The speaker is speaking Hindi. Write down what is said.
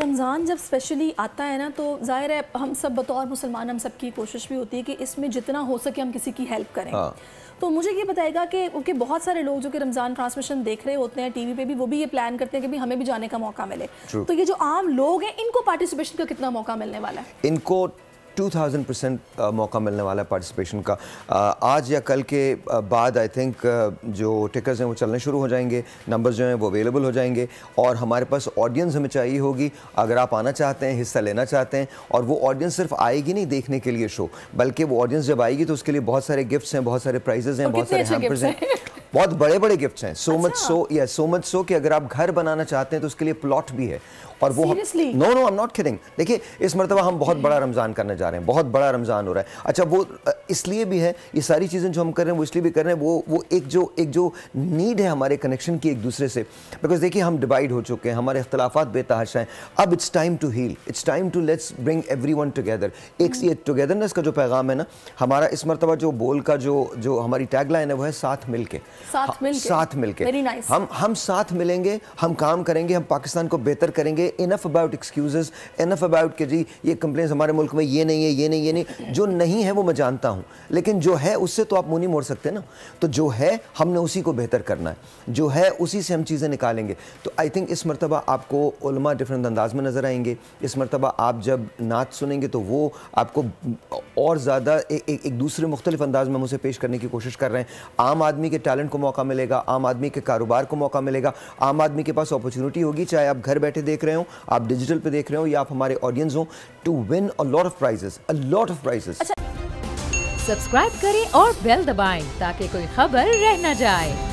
रमज़ान जब स्पेशली आता है ना तो ज़ाहिर है हम सब बतौर मुसलमान हम सब की कोशिश भी होती है कि इसमें जितना हो सके हम किसी की हेल्प करें हाँ। तो मुझे ये बताएगा कि उनके बहुत सारे लोग जो कि रमज़ान ट्रांसमिशन देख रहे होते हैं टीवी पे भी वो भी ये प्लान करते हैं कि हमें भी जाने का मौका मिले तो ये जो आम लोग हैं इनको पार्टिसिपेशन का कितना मौका मिलने वाला है इनको 2000 परसेंट uh, मौका मिलने वाला है पार्टिसिपेशन का uh, आज या कल के uh, बाद आई थिंक जो टिकट्स हैं वो चलने शुरू हो जाएंगे नंबर्स जो हैं वो अवेलेबल हो जाएंगे और हमारे पास ऑडियंस हमें चाहिए होगी अगर आप आना चाहते हैं हिस्सा लेना चाहते हैं और वो ऑडियंस सिर्फ आएगी नहीं देखने के लिए शो बल्कि वो ऑडियंस जब आएगी तो उसके लिए बहुत सारे गिफ्ट्स हैं बहुत सारे प्राइजेज हैं बहुत सारे हैम्पर्स हैं बहुत बड़े बड़े गिफ्ट हैं सो मच सो या सो मच सो कि अगर आप घर बनाना चाहते हैं तो उसके लिए प्लॉट भी है और वो no no I am not kidding देखिए इस मरतबा हम बहुत बड़ा रमज़ान करने जा रहे हैं बहुत बड़ा रमज़ान हो रहा है अच्छा वो इसलिए भी है ये सारी चीज़ें जो हम कर रहे हैं वो इसलिए भी कर रहे हैं वो वो एक जो एक जो नीड है हमारे कनेक्शन की एक दूसरे से बिकॉज देखिए हम डिवाइड हो चुके हैं हमारे अख्तलाफात बेतहाशा हैं अब it's time to heal it's time to let's bring everyone together एक टुगेदरनेस हम्म। का जो पैगाम है ना हमारा इस मरतबा जो बोल का जो जो हमारी टैग है वो है साथ मिल के साथ हाँ, मिलके साथ मिलके वेरी नाइस हम हम साथ मिलेंगे हम काम करेंगे हम पाकिस्तान को बेहतर करेंगे enough about excuses enough about के जी ये कंप्लेन हमारे मुल्क में ये नहीं है ये नहीं ये नहीं जो नहीं है वो मैं जानता हूँ लेकिन जो है उससे तो आप मुँह नहीं मोड़ सकते ना तो जो है हमने उसी को बेहतर करना है जो है उसी से हम चीज़ें निकालेंगे तो आई थिंक इस मरतबा आपको डिफरेंट अंदाज में नज़र आएंगे इस मरतबा आप जब नाच सुनेंगे तो वो आपको और ज़्यादा एक दूसरे मुख्तलिफ अंदाज में हम उसे पेश करने की कोशिश कर रहे हैं आम आदमी के टैलेंट को मौका मिलेगा आम आदमी के कारोबार को मौका मिलेगा आम आदमी के पास अपॉर्चुनिटी होगी चाहे आप घर बैठे देख रहे हो आप डिजिटल पे देख रहे हो या आप हमारे ऑडियंस हो to win a lot of prizes a lot of prizes subscribe करें और बेल दबाएं ताकि कोई खबर रह न जाए